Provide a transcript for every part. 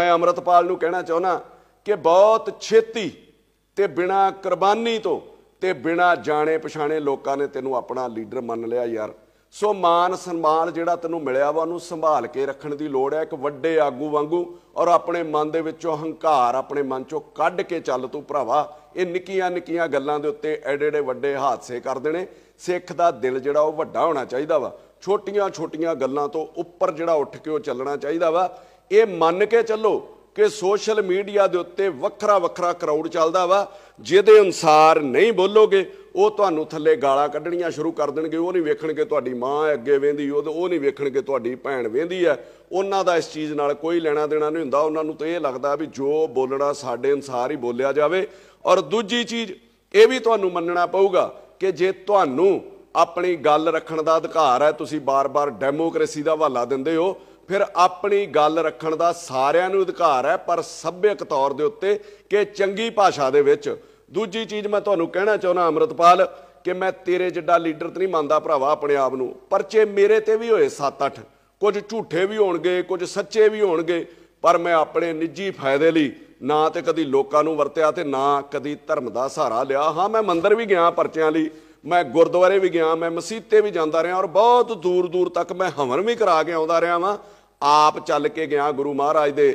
ਮੈਂ ਅਮਰਤਪਾਲ ਨੂੰ ਕਹਿਣਾ ਚਾਹੁੰਦਾ ਕਿ ਬਹੁਤ ਛੇਤੀ ਤੇ ਬਿਨਾ ਕੁਰਬਾਨੀ ਤੋਂ ਤੇ ਬਿਨਾ ਜਾਣੇ ਪਛਾਣੇ ਲੋਕਾਂ ਨੇ ਤੈਨੂੰ ਆਪਣਾ ਲੀਡਰ ਮੰਨ ਲਿਆ ਯਾਰ ਸੋ ਮਾਨ ਸਨਮਾਨ ਜਿਹੜਾ ਤੈਨੂੰ ਮਿਲਿਆ ਵਾ ਉਹਨੂੰ ਸੰਭਾਲ ਕੇ ਰੱਖਣ ਦੀ ਲੋੜ ਹੈ ਇੱਕ ਵੱਡੇ ਆਗੂ ਵਾਂਗੂ ਔਰ ਆਪਣੇ ਮਨ ਦੇ ਵਿੱਚੋਂ ਹੰਕਾਰ ਆਪਣੇ ਮਨ ਚੋਂ ਕੱਢ ਕੇ ਚੱਲ ਤੂੰ ਭਰਾਵਾ ਇਹ ਨਿੱਕੀਆਂ ਨਿੱਕੀਆਂ ਗੱਲਾਂ ਦੇ ਉੱਤੇ ਐਡੇ ਐਡੇ ਵੱਡੇ ਹਾਦਸੇ ਕਰ ਦੇਣੇ ਸਿੱਖ ਦਾ ਦਿਲ ਜਿਹੜਾ ਉਹ ਵੱਡਾ ਹੋਣਾ ਚਾਹੀਦਾ ਵਾ ਛੋਟੀਆਂ ਛੋਟੀਆਂ ਗੱਲਾਂ ਤੋਂ ਉੱਪਰ ਜਿਹੜਾ ਉੱਠ ਕੇ ਉਹ ਚੱਲਣਾ ਚਾਹੀਦਾ ਵਾ ਇਹ ਮੰਨ ਕੇ ਚੱਲੋ ਕਿ ਸੋਸ਼ਲ ਮੀਡੀਆ ਦੇ ਉੱਤੇ ਵੱਖਰਾ ਵੱਖਰਾ ਕਰਾਊਡ ਚੱਲਦਾ ਵਾ ਜਿਹਦੇ ਅਨਸਾਰ ਨਹੀਂ ਬੋਲੋਗੇ ਉਹ ਤੁਹਾਨੂੰ ਥੱਲੇ ਗਾਲਾਂ ਕੱਢਣੀਆਂ ਸ਼ੁਰੂ ਕਰ ਦੇਣਗੇ ਉਹ ਨਹੀਂ ਵੇਖਣਗੇ ਤੁਹਾਡੀ ਮਾਂ ਅੱਗੇ ਵੇਂਦੀ ਉਹ ਉਹ ਨਹੀਂ ਵੇਖਣਗੇ ਤੁਹਾਡੀ ਭੈਣ ਵੇਂਦੀ ਆ ਉਹਨਾਂ ਦਾ ਇਸ ਚੀਜ਼ ਨਾਲ ਕੋਈ ਲੈਣਾ ਦੇਣਾ ਨਹੀਂ ਹੁੰਦਾ ਉਹਨਾਂ ਨੂੰ ਤਾਂ ਇਹ ਲੱਗਦਾ ਵੀ ਜੋ ਬੋਲਣਾ ਸਾਡੇ ਅਨਸਾਰ ਹੀ ਬੋਲਿਆ ਜਾਵੇ ਔਰ ਦੂਜੀ ਚੀਜ਼ ਇਹ ਵੀ ਤੁਹਾਨੂੰ ਮੰਨਣਾ ਪਊਗਾ ਕਿ ਜੇ ਤੁਹਾਨੂੰ ਆਪਣੀ ਗੱਲ ਰੱਖਣ ਦਾ ਅਧਿਕਾਰ ਹੈ ਤੁਸੀਂ ਬਾਰ-ਬਾਰ ਡੈਮੋਕ੍ਰੇਸੀ ਦਾ ਹਵਾਲਾ ਦਿੰਦੇ ਹੋ ਫਿਰ ਆਪਣੀ ਗੱਲ ਰੱਖਣ ਦਾ ਸਾਰਿਆਂ ਨੂੰ ਅਧਿਕਾਰ ਹੈ ਪਰ ਸੱਭਿਅਕ ਤੌਰ ਦੇ ਉੱਤੇ ਕਿ ਚੰਗੀ ਭਾਸ਼ਾ ਦੇ ਵਿੱਚ ਦੂਜੀ ਚੀਜ਼ ਮੈਂ ਤੁਹਾਨੂੰ ਕਹਿਣਾ ਚਾਹੁੰਦਾ ਅਮਰਤਪਾਲ ਕਿ ਮੈਂ ਤੇਰੇ ਜਿੱਡਾ ਲੀਡਰ ਤੇ ਨਹੀਂ ਮੰਨਦਾ ਭਰਾਵਾ ਆਪਣੇ ਆਪ ਨੂੰ ਪਰਚੇ ਮੇਰੇ ਤੇ ਵੀ ਹੋਏ 7-8 ਕੁਝ ਝੂਠੇ ਵੀ ਹੋਣਗੇ ਕੁਝ ਸੱਚੇ ਵੀ ਹੋਣਗੇ ਪਰ ਮੈਂ ਆਪਣੇ ਨਿੱਜੀ ਫਾਇਦੇ ਲਈ ਨਾ ਤੇ ਕਦੀ ਲੋਕਾਂ ਨੂੰ ਵਰਤਿਆ ਤੇ ਨਾ ਕਦੀ ਧਰਮ ਦਾ ਸਹਾਰਾ ਲਿਆ ਹਾਂ ਮੈਂ ਮੰਦਰ ਵੀ ਗਿਆ ਪਰਚਿਆਂ ਲਈ ਮੈਂ ਗੁਰਦੁਆਰੇ ਵੀ ਗਿਆ ਮੈਂ ਮਸੀਤੇ ਵੀ ਜਾਂਦਾ ਰਿਹਾ ਔਰ ਬਹੁਤ ਦੂਰ ਦੂਰ ਤੱਕ ਮੈਂ ਹਵਨ ਵੀ ਕਰਾ ਕੇ ਆਉਂਦਾ ਰਿਹਾ ਵਾਂ ਆਪ ਚੱਲ ਕੇ ਗਿਆ ਗੁਰੂ ਮਹਾਰਾਜ ਦੇ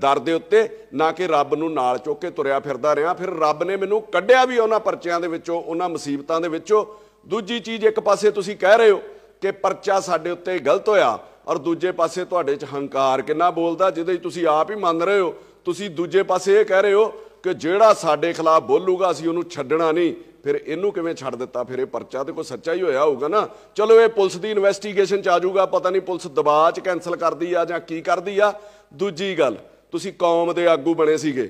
ਦਰ ਦੇ ਉੱਤੇ ਨਾ ਕਿ ਰੱਬ ਨੂੰ ਨਾਲ ਚੁੱਕ ਕੇ ਤੁਰਿਆ ਫਿਰਦਾ ਰਿਹਾ ਫਿਰ ਰੱਬ ਨੇ ਮੈਨੂੰ ਕੱਢਿਆ ਵੀ ਉਹਨਾਂ ਪਰਚਿਆਂ ਦੇ ਵਿੱਚੋਂ ਉਹਨਾਂ ਮੁਸੀਬਤਾਂ ਦੇ ਵਿੱਚੋਂ ਦੂਜੀ ਚੀਜ਼ ਇੱਕ ਪਾਸੇ ਤੁਸੀਂ ਕਹਿ ਰਹੇ ਹੋ ਕਿ ਪਰਚਾ ਸਾਡੇ ਉੱਤੇ ਗਲਤ ਹੋਇਆ ਔਰ ਦੂਜੇ ਪਾਸੇ ਤੁਹਾਡੇ 'ਚ ਹੰਕਾਰ ਕਿੰਨਾ ਬੋਲਦਾ ਜਿਹਦੇ ਤੁਸੀਂ ਆਪ ਹੀ ਮੰਨ ਰਹੇ ਹੋ ਤੁਸੀਂ ਦੂਜੇ ਪਾਸੇ ਇਹ ਕਹਿ ਰਹੇ ਹੋ ਕਿ ਜਿਹੜਾ ਸਾਡੇ ਖਿਲਾਫ ਬੋਲੂਗਾ ਅਸੀਂ ਉਹਨੂੰ ਛੱਡਣਾ ਨਹੀਂ ਫਿਰ ਇਹਨੂੰ ਕਿਵੇਂ ਛੱਡ ਦਿੱਤਾ ਫਿਰ ਇਹ ਪਰਚਾ ਤੇ ਕੋਈ ਸੱਚਾ ਹੀ ਹੋਇਆ ਹੋਊਗਾ ਨਾ ਚਲੋ ਇਹ ਪੁਲਿਸ ਦੀ ਇਨਵੈਸਟੀਗੇਸ਼ਨ ਚ ਆਜੂਗਾ ਪਤਾ ਨਹੀਂ ਪੁਲਿਸ ਦਬਾਅ ਚ ਕੈਨਸਲ ਕਰਦੀ ਆ ਜਾਂ ਕੀ ਕਰਦੀ ਆ ਦੂਜੀ ਗੱਲ ਤੁਸੀਂ ਕੌਮ ਦੇ ਆਗੂ ਬਣੇ ਸੀਗੇ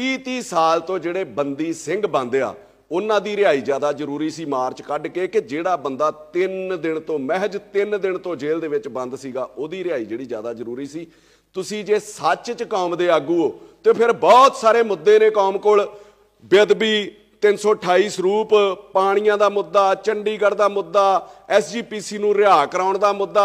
30 30 ਸਾਲ ਤੋਂ ਜਿਹੜੇ ਬੰਦੀ ਸਿੰਘ ਬੰਦਿਆ ਆ ਉਹਨਾਂ ਦੀ ਰਿਹਾਈ ਜ਼ਿਆਦਾ ਜ਼ਰੂਰੀ ਸੀ ਮਾਰਚ ਕੱਢ ਕੇ ਕਿ ਜਿਹੜਾ ਬੰਦਾ 3 ਦਿਨ ਤੋਂ ਮਹਿਜ 3 ਦਿਨ ਤੋਂ ਜੇਲ੍ਹ ਦੇ ਵਿੱਚ ਬੰਦ ਸੀਗਾ ਉਹਦੀ ਰਿਹਾਈ ਜਿਹੜੀ ਜ਼ਿਆਦਾ ਜ਼ਰੂਰੀ ਸੀ ਤੁਸੀਂ ਜੇ ਸੱਚ 'ਚ ਕੌਮ ਦੇ ਆਗੂ ਹੋ ਤੇ ਫਿਰ ਬਹੁਤ ਸਾਰੇ ਮੁੱਦੇ ਨੇ ਕੌਮ ਕੋਲ ਬੇਅਦਬੀ 328 ਸਰੂਪ ਪਾਣੀਆਂ ਦਾ ਮੁੱਦਾ ਚੰਡੀਗੜ੍ਹ ਦਾ ਮੁੱਦਾ ਐਸਜੀਪੀਸੀ ਨੂੰ ਰਿਹਾ ਕਰਾਉਣ ਦਾ ਮੁੱਦਾ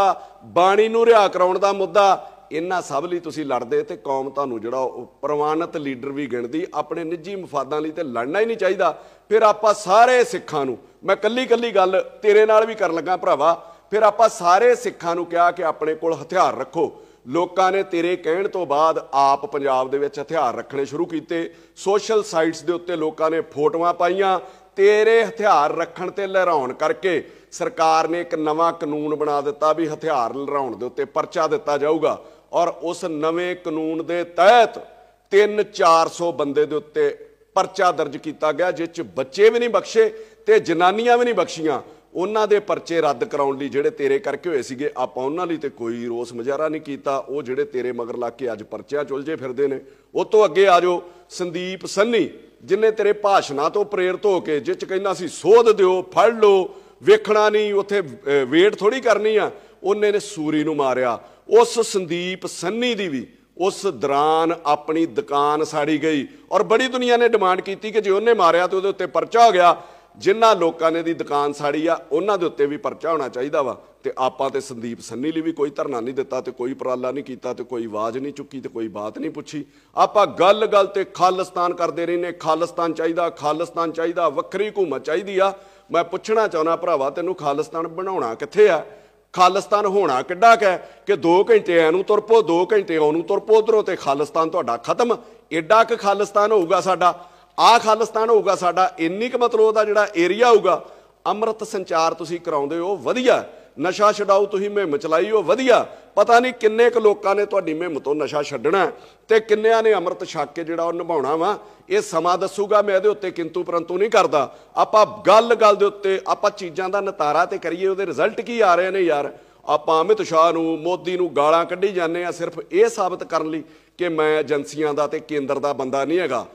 ਬਾਣੀ ਨੂੰ ਰਿਹਾ ਕਰਾਉਣ ਦਾ ਮੁੱਦਾ ਇਹਨਾਂ ਸਭ ਲਈ ਤੁਸੀਂ ਲੜਦੇ ਤੇ ਕੌਮ ਤੁਹਾਨੂੰ ਜਿਹੜਾ ਪ੍ਰਵਾਨਿਤ ਲੀਡਰ ਵੀ ਗਿਣਦੀ ਆਪਣੇ ਨਿੱਜੀ ਮਫਾਦਾਂ ਲਈ ਤੇ ਲੜਨਾ ਹੀ ਨਹੀਂ ਚਾਹੀਦਾ ਫਿਰ ਆਪਾਂ ਸਾਰੇ ਸਿੱਖਾਂ ਨੂੰ ਮੈਂ ਕੱਲੀ ਕੱਲੀ ਗੱਲ ਤੇਰੇ ਨਾਲ ਵੀ ਕਰਨ ਲੱਗਾ ਭਰਾਵਾ ਫਿਰ ਆਪਾਂ ਸਾਰੇ ਸਿੱਖਾਂ ਨੂੰ ਕਿਹਾ ਕਿ ਆਪਣੇ ਕੋਲ ਹਥਿਆਰ ਰੱਖੋ ਲੋਕਾਂ ਨੇ ਤੇਰੇ ਕਹਿਣ ਤੋਂ ਬਾਅਦ ਆਪ ਪੰਜਾਬ ਦੇ ਵਿੱਚ ਹਥਿਆਰ ਰੱਖਣੇ ਸ਼ੁਰੂ ਕੀਤੇ ਸੋਸ਼ਲ ਸਾਈਟਸ ਦੇ ਉੱਤੇ ਲੋਕਾਂ ਨੇ ਫੋਟੋਆਂ ਪਾਈਆਂ ਤੇਰੇ ਹਥਿਆਰ ਰੱਖਣ ਤੇ ਲਹਿਰਾਉਣ ਕਰਕੇ ਸਰਕਾਰ ਨੇ ਇੱਕ ਨਵਾਂ ਕਾਨੂੰਨ ਬਣਾ ਦਿੱਤਾ ਵੀ ਹਥਿਆਰ ਲਹਿਰਾਉਣ ਦੇ ਉੱਤੇ ਪਰਚਾ ਦਿੱਤਾ ਜਾਊਗਾ ਔਰ ਉਸ ਨਵੇਂ ਕਾਨੂੰਨ ਦੇ ਤਹਿਤ 3-400 ਬੰਦੇ ਦੇ ਉੱਤੇ ਪਰਚਾ ਦਰਜ ਕੀਤਾ ਗਿਆ ਜਿਸ 'ਚ ਬੱਚੇ ਵੀ ਨਹੀਂ ਬਖਸ਼ੇ ਤੇ ਜਨਾਨੀਆਂ ਵੀ ਨਹੀਂ ਬਖਸ਼ੀਆਂ ਉਹਨਾਂ ਦੇ ਪਰਚੇ ਰੱਦ ਕਰਾਉਣ ਲਈ ਜਿਹੜੇ ਤੇਰੇ ਕਰਕੇ ਹੋਏ ਸੀਗੇ ਆਪਾਂ ਉਹਨਾਂ ਲਈ ਤੇ ਕੋਈ ਰੋਸ ਮਜ਼ਾਰਾ ਨਹੀਂ ਕੀਤਾ ਉਹ ਜਿਹੜੇ ਤੇਰੇ ਮਗਰ ਲੱਗ ਕੇ ਅੱਜ ਪਰਚਿਆਂ ਚੁਲਝੇ ਫਿਰਦੇ ਨੇ ਉਹ ਤੋਂ ਅੱਗੇ ਆ ਜਾਓ ਸੰਦੀਪ ਸੰਨੀ ਜਿਨੇ ਤੇਰੇ ਭਾਸ਼ਣਾਂ ਤੋਂ ਪ੍ਰੇਰਿਤ ਹੋ ਕੇ ਜਿੱਚ ਕਹਿੰਦਾ ਸੀ ਸੋਧ ਦਿਓ ਫੜ ਲਓ ਵੇਖਣਾ ਨਹੀਂ ਉੱਥੇ ਵੇਟ ਥੋੜੀ ਕਰਨੀ ਆ ਉਹਨੇ ਨੇ ਸੂਰੀ ਨੂੰ ਮਾਰਿਆ ਉਸ ਸੰਦੀਪ ਸੰਨੀ ਦੀ ਵੀ ਉਸ ਦੌਰਾਨ ਆਪਣੀ ਦੁਕਾਨ ਸਾੜੀ ਗਈ ਔਰ ਬੜੀ ਦੁਨੀਆ ਨੇ ਡਿਮਾਂਡ ਕੀਤੀ ਕਿ ਜੇ ਉਹਨੇ ਮਾਰਿਆ ਤੇ ਉਹਦੇ ਉੱਤੇ ਪਰਚਾ ਹੋ ਗਿਆ ਜਿਨ੍ਹਾਂ ਲੋਕਾਂ ਨੇ ਦੀ ਦੁਕਾਨ ਸਾੜੀ ਆ ਉਹਨਾਂ ਦੇ ਉੱਤੇ ਵੀ ਪਰਚਾ ਹੋਣਾ ਚਾਹੀਦਾ ਵਾ ਤੇ ਆਪਾਂ ਤੇ ਸੰਦੀਪ ਸੰਨੀ ਲਈ ਵੀ ਕੋਈ ਧਰਨਾ ਨਹੀਂ ਦਿੱਤਾ ਤੇ ਕੋਈ ਪ੍ਰਾਲਾ ਨਹੀਂ ਕੀਤਾ ਤੇ ਕੋਈ ਆਵਾਜ਼ ਨਹੀਂ ਚੁੱਕੀ ਤੇ ਕੋਈ ਬਾਤ ਨਹੀਂ ਪੁੱਛੀ ਆਪਾਂ ਗੱਲ-ਗੱਲ ਤੇ ਖਾਲਿਸਤਾਨ ਕਰਦੇ ਰਹਿੰਨੇ ਖਾਲਿਸਤਾਨ ਚਾਹੀਦਾ ਖਾਲਿਸਤਾਨ ਚਾਹੀਦਾ ਵੱਖਰੀ ਹਕੂਮਤ ਚਾਹੀਦੀ ਆ ਮੈਂ ਪੁੱਛਣਾ ਚਾਹੁੰਦਾ ਭਰਾਵਾ ਤੈਨੂੰ ਖਾਲਿਸਤਾਨ ਬਣਾਉਣਾ ਕਿੱਥੇ ਆ ਖਾਲਿਸਤਾਨ ਹੋਣਾ ਕਿੱਡਾ ਕਹਿ ਕਿ 2 ਘੰਟੇ ਐ ਨੂੰ ਤੁਰਪੋ 2 ਘੰਟੇ ਉਹ ਨੂੰ ਤੁਰਪੋ ਉਧਰੋਂ ਤੇ ਖਾਲਿਸਤਾਨ ਤੁਹਾਡਾ ਖਤਮ ਐਡਾ ਕ ਖਾਲਿਸਤਾਨ ਹੋਊਗਾ ਸਾਡਾ ਆ ਖਾਲਸਤਾਨ ਹੋਊਗਾ ਸਾਡਾ ਇੰਨੀ ਕੁ ਮਤਲਬ ਉਹਦਾ ਜਿਹੜਾ ਏਰੀਆ ਹੋਊਗਾ ਅੰਮ੍ਰਿਤ ਸੰਚਾਰ ਤੁਸੀਂ ਕਰਾਉਂਦੇ ਹੋ ਵਧੀਆ ਨਸ਼ਾ ਛਡਾਓ ਤੁਸੀਂ ਮਹਿੰਮ ਚਲਾਈ ਹੋ ਵਧੀਆ ਪਤਾ ਨਹੀਂ ਕਿੰਨੇ ਕੁ ਲੋਕਾਂ ਨੇ ਤੁਹਾਡੀ ਮਹਿੰਮ ਤੋਂ ਨਸ਼ਾ ਛੱਡਣਾ ਤੇ ਕਿੰਨਿਆਂ ਨੇ ਅੰਮ੍ਰਿਤ ਛੱਕ ਕੇ ਜਿਹੜਾ ਉਹ ਨਿਭਾਉਣਾ ਵਾ ਇਹ ਸਮਾਂ ਦੱਸੂਗਾ ਮੈਂ ਇਹਦੇ ਉੱਤੇ ਕਿੰਤੂ ਪਰੰਤੂ ਨਹੀਂ ਕਰਦਾ ਆਪਾਂ ਗੱਲ ਗੱਲ ਦੇ ਉੱਤੇ ਆਪਾਂ ਚੀਜ਼ਾਂ ਦਾ ਨਤਾਰਾ ਤੇ ਕਰੀਏ ਉਹਦੇ ਰਿਜ਼ਲਟ ਕੀ ਆ ਰਹੇ ਨੇ ਯਾਰ ਆਪਾਂ ਅਮਿਤ ਸ਼ਾਹ ਨੂੰ ਮੋਦੀ ਨੂੰ ਗਾਲਾਂ ਕੱਢੀ ਜਾਂਦੇ ਆ ਸਿਰਫ ਇਹ ਸਾਬਤ ਕਰਨ ਲਈ ਕਿ ਮੈਂ ਏਜੰਸੀਆਂ ਦਾ ਤੇ ਕੇਂਦਰ ਦਾ ਬੰਦਾ ਨਹੀਂ ਹੈਗਾ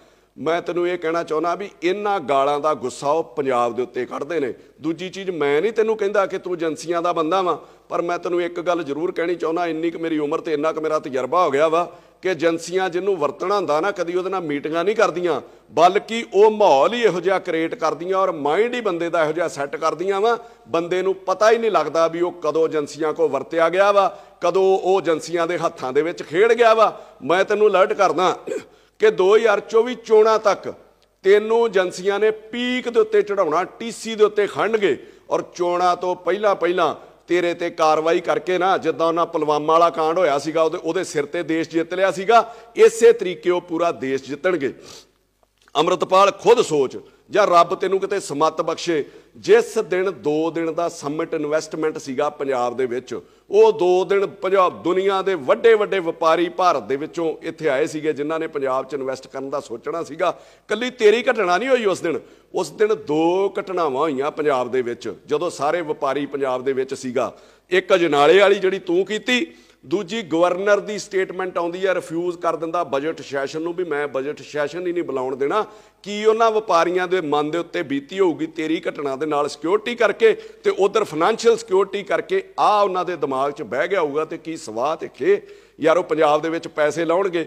ਮੈਂ ਤੈਨੂੰ ਇਹ ਕਹਿਣਾ ਚਾਹੁੰਦਾ ਵੀ ਇਹਨਾਂ ਗਾਲਾਂ ਦਾ ਗੁੱਸਾ ਉਹ ਪੰਜਾਬ ਦੇ ਉੱਤੇ ਕੱਢਦੇ ਨੇ ਦੂਜੀ ਚੀਜ਼ ਮੈਂ ਨਹੀਂ ਤੈਨੂੰ ਕਹਿੰਦਾ ਕਿ ਤੂੰ ਏਜੰਸੀਆਂ ਦਾ ਬੰਦਾ ਵਾਂ ਪਰ ਮੈਂ ਤੈਨੂੰ ਇੱਕ ਗੱਲ ਜ਼ਰੂਰ ਕਹਿਣੀ ਚਾਹੁੰਦਾ ਇੰਨੀ ਕਿ ਮੇਰੀ ਉਮਰ ਤੇ ਇੰਨਾ ਕਿ ਮੇਰਾ ਤਜਰਬਾ ਹੋ ਗਿਆ ਵਾ ਕਿ ਏਜੰਸੀਆਂ ਜਿਹਨੂੰ ਵਰਤਣਾ ਹੁੰਦਾ ਨਾ ਕਦੀ ਉਹਦੇ ਨਾਲ ਮੀਟਿੰਗਾਂ ਨਹੀਂ ਕਰਦੀਆਂ ਬਲਕਿ ਉਹ ਮਾਹੌਲ ਹੀ ਇਹੋ ਜਿਹਾ ਕ੍ਰੀਏਟ ਕਰਦੀਆਂ ਔਰ ਮਾਈਂਡ ਹੀ ਬੰਦੇ ਦਾ ਇਹੋ ਜਿਹਾ ਸੈੱਟ ਕਰਦੀਆਂ ਵਾ ਬੰਦੇ ਨੂੰ ਪਤਾ ਹੀ ਨਹੀਂ ਲੱਗਦਾ ਵੀ ਉਹ ਕਦੋਂ ਏਜੰਸੀਆਂ ਕੋ ਵਰਤਿਆ ਗਿਆ ਵਾ ਕਦੋਂ ਉਹ ਏਜੰਸੀਆਂ ਦੇ ਹੱਥਾਂ ਦੇ ਵਿੱਚ ਖੇਡ ਗਿਆ ਵਾ ਮੈਂ ਤੈਨੂੰ ਅਲਰਟ ਕਰਦਾ ਕਿ 2024 ਚੋਣਾਂ ਤੱਕ ਤੈਨੂੰ ਏਜੰਸੀਆਂ ਨੇ ਪੀਕ ਦੇ ਉੱਤੇ ਚੜਾਉਣਾ ਟੀਸੀ ਦੇ ਉੱਤੇ ਖੰਡਗੇ ਔਰ ਚੋਣਾਂ ਤੋਂ ਪਹਿਲਾਂ ਪਹਿਲਾਂ ਤੇਰੇ ਤੇ ਕਾਰਵਾਈ ਕਰਕੇ ਨਾ ਜਿੱਦਾਂ ਉਹਨਾਂ ਪਲਵਾਮਾ ਵਾਲਾ ਕਾਂਡ ਹੋਇਆ ਸੀਗਾ ਉਹਦੇ ਉਹਦੇ ਸਿਰ ਤੇ ਦੇਸ਼ ਜਿੱਤ ਲਿਆ ਸੀਗਾ ਇਸੇ ਤਰੀਕੇ ਉਹ ਪੂਰਾ ਦੇਸ਼ ਜਿੱਤਣਗੇ ਅਮਰਤਪਾਲ ਖੁਦ ਸੋਚ ਜਾਂ ਰੱਬ ਤੈਨੂੰ ਕਿਤੇ ਸਮਤ ਬਖਸ਼ੇ ਜਿਸ ਦਿਨ 2 ਦਿਨ ਦਾ ਸਮਿਟ ਇਨਵੈਸਟਮੈਂਟ ਸੀਗਾ ਪੰਜਾਬ ਦੇ ਵਿੱਚ ਉਹ 2 ਦਿਨ ਪੰਜਾਬ ਦੁਨੀਆ ਦੇ ਵੱਡੇ ਵੱਡੇ ਵਪਾਰੀ ਭਾਰਤ ਦੇ ਵਿੱਚੋਂ ਇੱਥੇ ਆਏ ਸੀਗੇ ਜਿਨ੍ਹਾਂ ਨੇ ਪੰਜਾਬ 'ਚ ਇਨਵੈਸਟ ਕਰਨ ਦਾ ਸੋਚਣਾ ਸੀਗਾ ਕੱਲੀ ਤੇਰੀ ਘਟਨਾ ਨਹੀਂ ਹੋਈ ਉਸ ਦਿਨ ਉਸ ਦਿਨ ਦੋ ਘਟਨਾਵਾਂ ਹੋਈਆਂ ਪੰਜਾਬ ਦੇ ਵਿੱਚ ਜਦੋਂ ਸਾਰੇ ਵਪਾਰੀ ਪੰਜਾਬ ਦੇ ਵਿੱਚ ਸੀਗਾ ਇੱਕ ਅਜਨਾਲੇ ਵਾਲੀ ਜਿਹੜੀ ਤੂੰ ਕੀਤੀ ਦੂਜੀ ਗਵਰਨਰ ਦੀ ਸਟੇਟਮੈਂਟ ਆਉਂਦੀ ਹੈ ਰਿਫਿਊਜ਼ ਕਰ ਦਿੰਦਾ ਬਜਟ ਸੈਸ਼ਨ ਨੂੰ ਵੀ ਮੈਂ ਬਜਟ ਸੈਸ਼ਨ ਹੀ ਨਹੀਂ ਬੁਲਾਉਣ ਦੇਣਾ ਕੀ ਉਹਨਾਂ ਵਪਾਰੀਆਂ ਦੇ ਮਨ ਦੇ ਉੱਤੇ ਬੀਤੀ ਹੋਊਗੀ ਤੇਰੀ ਘਟਨਾ ਦੇ ਨਾਲ ਸਿਕਿਉਰਿਟੀ ਕਰਕੇ ਤੇ ਉਧਰ ਫਾਈਨੈਂਸ਼ੀਅਲ ਸਿਕਿਉਰਿਟੀ ਕਰਕੇ ਆ ਉਹਨਾਂ ਦੇ ਦਿਮਾਗ 'ਚ ਬਹਿ ਗਿਆ ਹੋਊਗਾ ਤੇ ਕੀ ਸਵਾਹ ਤੇ ਖੇ ਯਾਰ ਉਹ ਪੰਜਾਬ ਦੇ ਵਿੱਚ ਪੈਸੇ ਲਾਉਣਗੇ